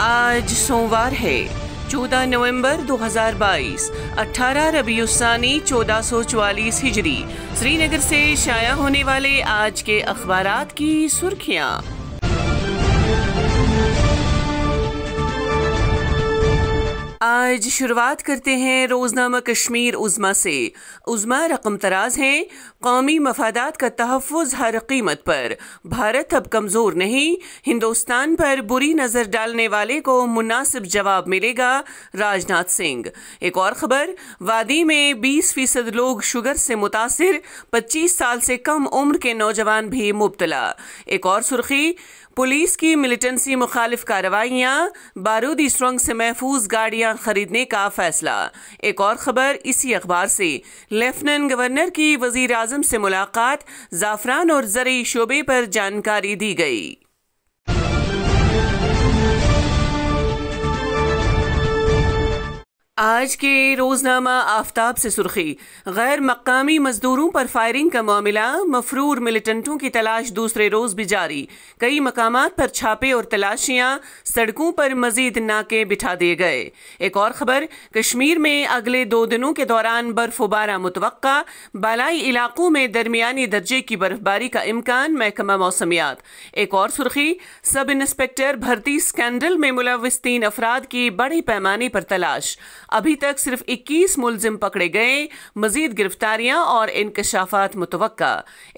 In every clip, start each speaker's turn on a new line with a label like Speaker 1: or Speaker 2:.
Speaker 1: आज सोमवार है 14 नवंबर 2022, 18 रबी उसानी चौदह हिजरी श्रीनगर से शाया होने वाले आज के अखबार की सुर्खियाँ आज शुरुआत करते हैं रोज़नामा कश्मीर उज़मा से उज़मा रकम तराज है कौमी मफादात का तहफ़ हर कीमत पर भारत अब कमज़ोर नहीं हिंदुस्तान पर बुरी नज़र डालने वाले को मुनासिब जवाब मिलेगा राजनाथ सिंह एक और ख़बर वादी में बीस फ़ीसद लोग शुगर से मुतासर पच्चीस साल से कम उम्र के नौजवान भी मुबतला एक और सुर्खी पुलिस की मिलिटेंसी मुखालिफ कार्रवाइयां बारूदी सुरंग से महफूज गाड़ियां खरीदने का फैसला एक और खबर इसी अखबार से लेफ्टिनेंट गवर्नर की वजीर अजम से मुलाकात जाफरान और जरिए शोबे पर जानकारी दी गई आज के रोजनामा आफ्ताब से सुर्खी गैर मकामी मजदूरों पर फायरिंग का मामला मफरूर मिलिटेंटों की तलाश दूसरे रोज भी जारी कई मकाम पर छापे और तलाशियां सड़कों पर मजीद नाके बिठा दिए गए एक और खबर कश्मीर में अगले दो दिनों के दौरान बर्फबारा मुतव बालाई इलाकों में दरमियानी दर्जे की बर्फबारी का इम्कान महकमा मौसमियात एक और सुर्खी सब इंस्पेक्टर भर्ती स्कैंडल में मुलविस तीन अफराद की बड़े पैमाने पर तलाश अब अभी तक सिर्फ 21 मुलजिम पकड़े गए मजीद गिरफ्तारियां और इनकशाफात मुतव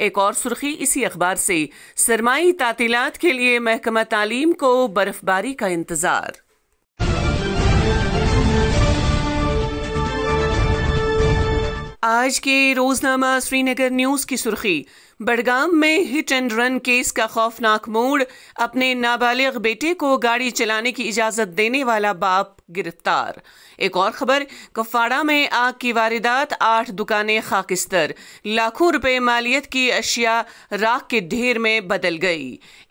Speaker 1: एक और सुर्खी इसी अखबार से सरमाई तातीलत के लिए महकमा तालीम को बर्फबारी का इंतजार आज के रोजनामा श्रीनगर न्यूज की सुर्खी बडगाम में हिट एंड रन केस का खौफनाक मोड़ अपने नाबालिग बेटे को गाड़ी चलाने की इजाजत देने वाला बाप गिरफ्तार एक और खबर कफाड़ा में आग की वारदात आठ दुकानें खाकिस्तर लाखों रुपए मालियत की अशिया राख के ढेर में बदल गई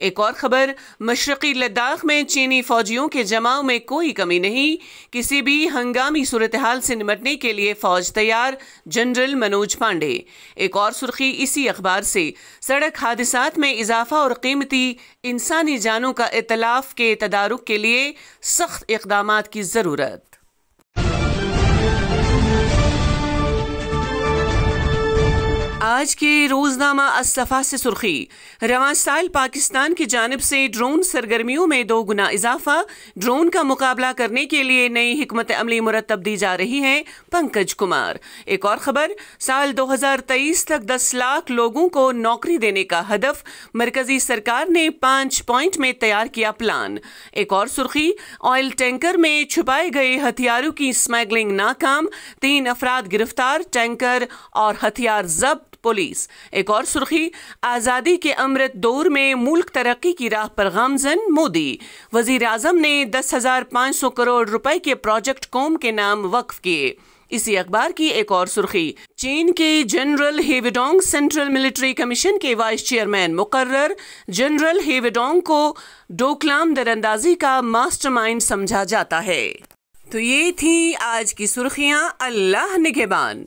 Speaker 1: एक और खबर मशरकी लद्दाख में चीनी फौजियों के जमाव में कोई कमी नहीं किसी भी हंगामी सूरत हाल से निमटने के लिए फौज तैयार जनरल मनोज पांडे एक और सुर्खी इसी अखबार से सड़क हादसा में इजाफा और कीमती इंसानी जानों का इतलाफ के तदारुक के लिए सख्त इकदाम की الضرورات आज के रोजनामा असफा से सुर्खी रवा साल पाकिस्तान की जानब से ड्रोन सरगर्मियों में दो गुना इजाफा ड्रोन का मुकाबला करने के लिए नई हमत अमली मुरतब दी जा रही है पंकज कुमार एक और खबर साल 2023 तक 10 लाख लोगों को नौकरी देने का हदफ मरकजी सरकार ने पांच पॉइंट में तैयार किया प्लान एक और सुर्खी ऑयल टैंकर में छुपाए गए हथियारों की स्मैगलिंग नाकाम तीन अफराद गिरफ्तार टैंकर और हथियार जब्त पुलिस एक और सुर्खी आज़ादी के अमृत दौर में मुल्क तरक्की की राह पर गमजन मोदी वजीर आजम ने दस हजार पाँच सौ करोड़ रुपए के प्रोजेक्ट कॉम के नाम वक्फ किए इसी अखबार की एक और सुर्खी चीन के general He Weidong central military commission के वाइस चेयरमैन मुकर्र जनरल हेविडोंग को डोकलाम दरअंदाजी का मास्टरमाइंड समझा जाता है तो ये थी आज की सुर्खियां अल्लाह निगेबान